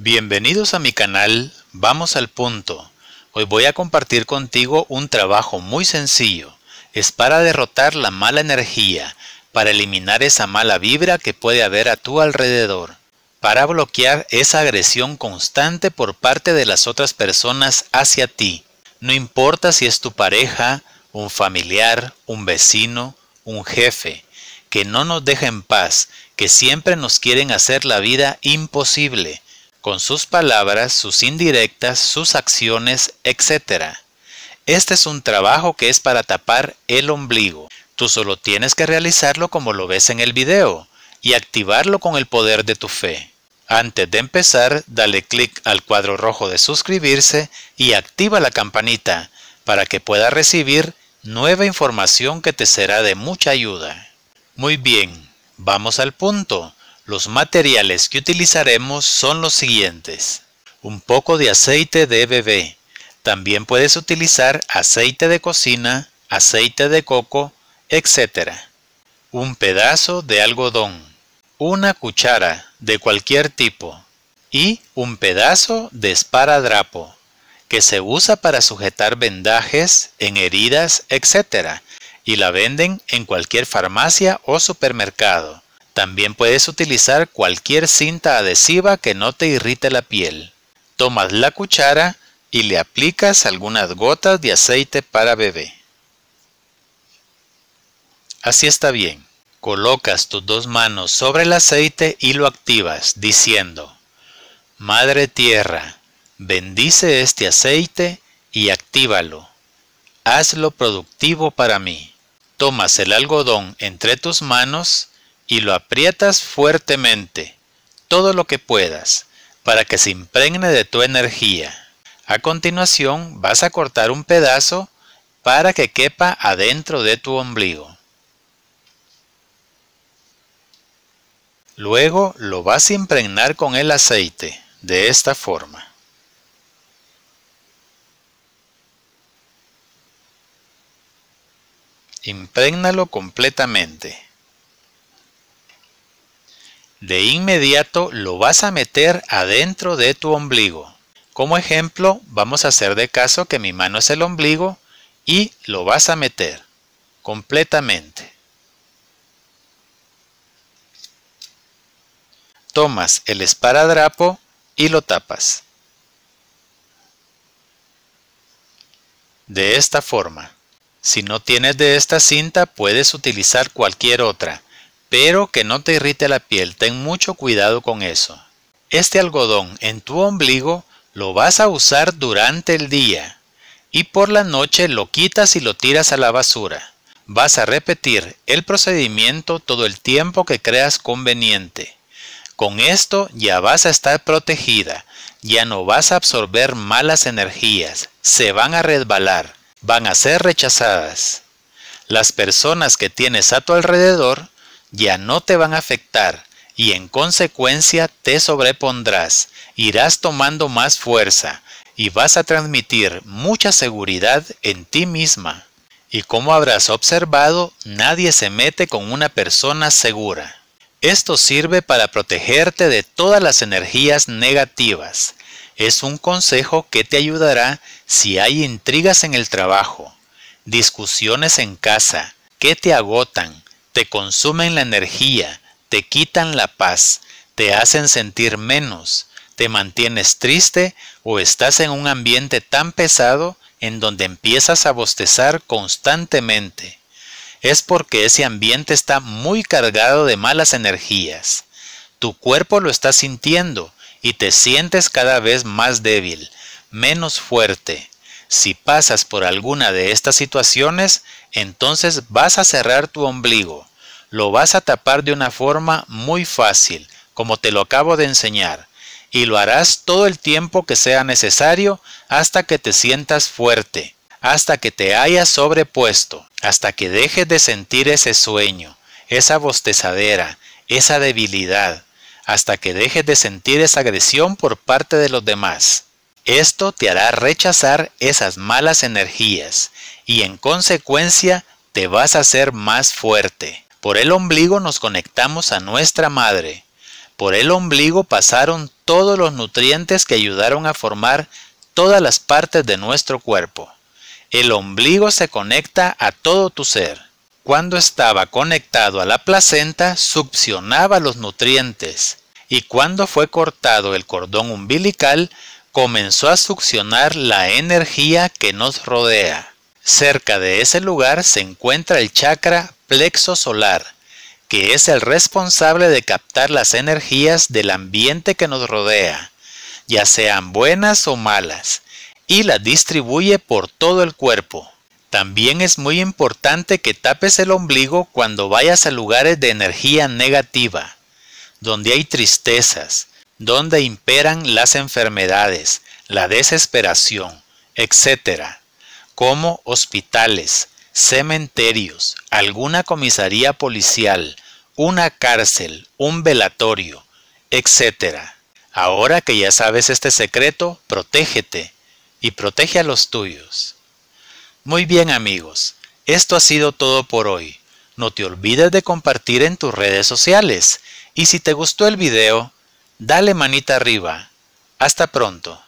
Bienvenidos a mi canal Vamos al punto. Hoy voy a compartir contigo un trabajo muy sencillo. Es para derrotar la mala energía, para eliminar esa mala vibra que puede haber a tu alrededor, para bloquear esa agresión constante por parte de las otras personas hacia ti. No importa si es tu pareja, un familiar, un vecino, un jefe, que no nos dejen en paz, que siempre nos quieren hacer la vida imposible con sus palabras, sus indirectas, sus acciones, etc. Este es un trabajo que es para tapar el ombligo. Tú solo tienes que realizarlo como lo ves en el video y activarlo con el poder de tu fe. Antes de empezar, dale clic al cuadro rojo de suscribirse y activa la campanita para que pueda recibir nueva información que te será de mucha ayuda. Muy bien, vamos al punto. Los materiales que utilizaremos son los siguientes. Un poco de aceite de bebé. También puedes utilizar aceite de cocina, aceite de coco, etc. Un pedazo de algodón. Una cuchara de cualquier tipo. Y un pedazo de esparadrapo que se usa para sujetar vendajes en heridas, etc. Y la venden en cualquier farmacia o supermercado. También puedes utilizar cualquier cinta adhesiva que no te irrite la piel. Tomas la cuchara y le aplicas algunas gotas de aceite para bebé. Así está bien. Colocas tus dos manos sobre el aceite y lo activas diciendo, Madre Tierra, bendice este aceite y actívalo. Hazlo productivo para mí. Tomas el algodón entre tus manos y lo aprietas fuertemente, todo lo que puedas, para que se impregne de tu energía. A continuación vas a cortar un pedazo para que quepa adentro de tu ombligo. Luego lo vas a impregnar con el aceite, de esta forma. Imprégnalo completamente de inmediato lo vas a meter adentro de tu ombligo. Como ejemplo, vamos a hacer de caso que mi mano es el ombligo y lo vas a meter completamente. Tomas el esparadrapo y lo tapas. De esta forma. Si no tienes de esta cinta, puedes utilizar cualquier otra pero que no te irrite la piel, ten mucho cuidado con eso. Este algodón en tu ombligo lo vas a usar durante el día y por la noche lo quitas y lo tiras a la basura. Vas a repetir el procedimiento todo el tiempo que creas conveniente. Con esto ya vas a estar protegida, ya no vas a absorber malas energías, se van a resbalar, van a ser rechazadas. Las personas que tienes a tu alrededor ya no te van a afectar y en consecuencia te sobrepondrás, irás tomando más fuerza y vas a transmitir mucha seguridad en ti misma. Y como habrás observado, nadie se mete con una persona segura. Esto sirve para protegerte de todas las energías negativas. Es un consejo que te ayudará si hay intrigas en el trabajo, discusiones en casa que te agotan te consumen la energía, te quitan la paz, te hacen sentir menos, te mantienes triste o estás en un ambiente tan pesado en donde empiezas a bostezar constantemente. Es porque ese ambiente está muy cargado de malas energías. Tu cuerpo lo está sintiendo y te sientes cada vez más débil, menos fuerte. Si pasas por alguna de estas situaciones, entonces vas a cerrar tu ombligo. Lo vas a tapar de una forma muy fácil, como te lo acabo de enseñar, y lo harás todo el tiempo que sea necesario hasta que te sientas fuerte, hasta que te hayas sobrepuesto, hasta que dejes de sentir ese sueño, esa bostezadera, esa debilidad, hasta que dejes de sentir esa agresión por parte de los demás. Esto te hará rechazar esas malas energías y en consecuencia te vas a hacer más fuerte. Por el ombligo nos conectamos a nuestra madre. Por el ombligo pasaron todos los nutrientes que ayudaron a formar todas las partes de nuestro cuerpo. El ombligo se conecta a todo tu ser. Cuando estaba conectado a la placenta, succionaba los nutrientes. Y cuando fue cortado el cordón umbilical, comenzó a succionar la energía que nos rodea. Cerca de ese lugar se encuentra el chakra plexo solar, que es el responsable de captar las energías del ambiente que nos rodea, ya sean buenas o malas, y las distribuye por todo el cuerpo. También es muy importante que tapes el ombligo cuando vayas a lugares de energía negativa, donde hay tristezas, donde imperan las enfermedades, la desesperación, etc., como hospitales, cementerios, alguna comisaría policial, una cárcel, un velatorio, etc. Ahora que ya sabes este secreto, protégete y protege a los tuyos. Muy bien amigos, esto ha sido todo por hoy. No te olvides de compartir en tus redes sociales y si te gustó el video, Dale manita arriba. Hasta pronto.